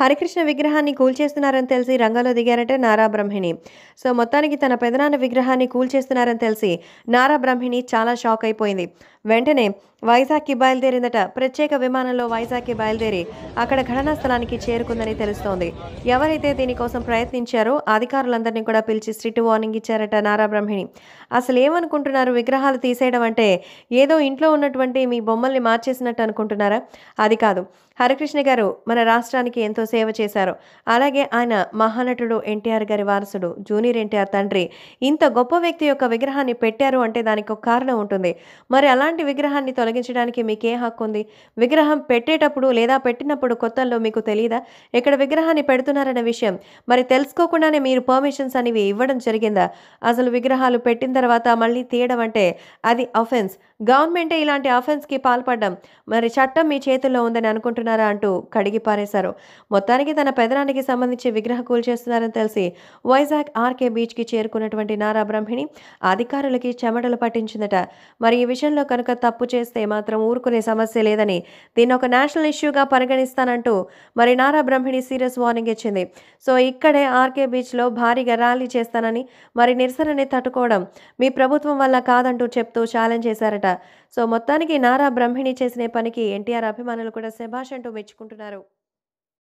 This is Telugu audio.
హరికృష్ణ విగ్రహాన్ని కూల్చేస్తున్నారని తెలిసి రంగంలో దిగారట నారా బ్రహ్మిణి సో మొత్తానికి తన పెదనాన్న విగ్రహాన్ని కూల్చేస్తున్నారని తెలిసి నారా బ్రహ్మిణి చాలా షాక్ అయిపోయింది వెంటనే వైజాగ్కి బయలుదేరిందట ప్రత్యేక విమానంలో వైజాగ్కి బయలుదేరి అక్కడ ఘటనా స్థలానికి చేరుకుందని తెలుస్తోంది ఎవరైతే దీనికోసం ప్రయత్నించారో అధికారులందరినీ కూడా పిలిచి స్ట్రిట్ వార్నింగ్ ఇచ్చారట నారా బ్రహ్మిణి అసలు ఏమనుకుంటున్నారు విగ్రహాలు తీసేయడం అంటే ఏదో ఇంట్లో ఉన్నటువంటి మీ బొమ్మల్ని మార్చేసినట్టు అనుకుంటున్నారా అది కాదు హరికృష్ణ గారు మన రాష్ట్రానికి ఎంతో ఎంతో సేవ చేశారు అలాగే ఆయన మహానటుడు ఎన్టీఆర్ గారి వారసుడు జూనియర్ ఎన్టీఆర్ తండ్రి ఇంత గొప్ప వ్యక్తి యొక్క విగ్రహాన్ని పెట్టారు అంటే దానికి ఒక కారణం ఉంటుంది మరి అలాంటి విగ్రహాన్ని తొలగించడానికి మీకు ఏ హక్కు ఉంది విగ్రహం పెట్టేటప్పుడు లేదా పెట్టినప్పుడు కొత్తల్లో మీకు తెలియదా ఇక్కడ విగ్రహాన్ని పెడుతున్నారన్న విషయం మరి తెలుసుకోకుండానే మీరు పర్మిషన్స్ అనేవి ఇవ్వడం జరిగిందా అసలు విగ్రహాలు పెట్టిన తర్వాత మళ్ళీ తీయడం అంటే అది అఫెన్స్ గవర్నమెంటే ఇలాంటి అఫెన్స్కి పాల్పడ్డం మరి చట్టం మీ చేతుల్లో ఉందని అనుకుంటున్నారా అంటూ కడిగి పారేశారు మొత్తానికి తన పెదనానికి సంబంధించి విగ్రహ చేస్తున్నారని తెలిసి వైజాగ్ ఆర్కే బీచ్కి చేరుకున్నటువంటి నారా బ్రహ్మిణి అధికారులకి చెమటలు పట్టించిందట మరి ఈ విషయంలో కనుక తప్పు చేస్తే మాత్రం ఊరుకునే సమస్య లేదని దీన్ని ఒక నేషనల్ ఇష్యూగా పరిగణిస్తానంటూ మరి నారా బ్రహ్మిణి సీరియస్ వార్నింగ్ ఇచ్చింది సో ఇక్కడే ఆర్కే బీచ్లో భారీగా ర్యాలీ చేస్తానని మరి నిరసనని తట్టుకోవడం మీ ప్రభుత్వం వల్ల కాదంటూ చెప్తూ ఛాలెంజ్ చేశారట సో మొత్తానికి నారా బ్రహ్మిణి చేసిన పనికి ఎన్టీఆర్ అభిమానులు కూడా శభాష్ అంటూ మెచ్చుకుంటున్నారు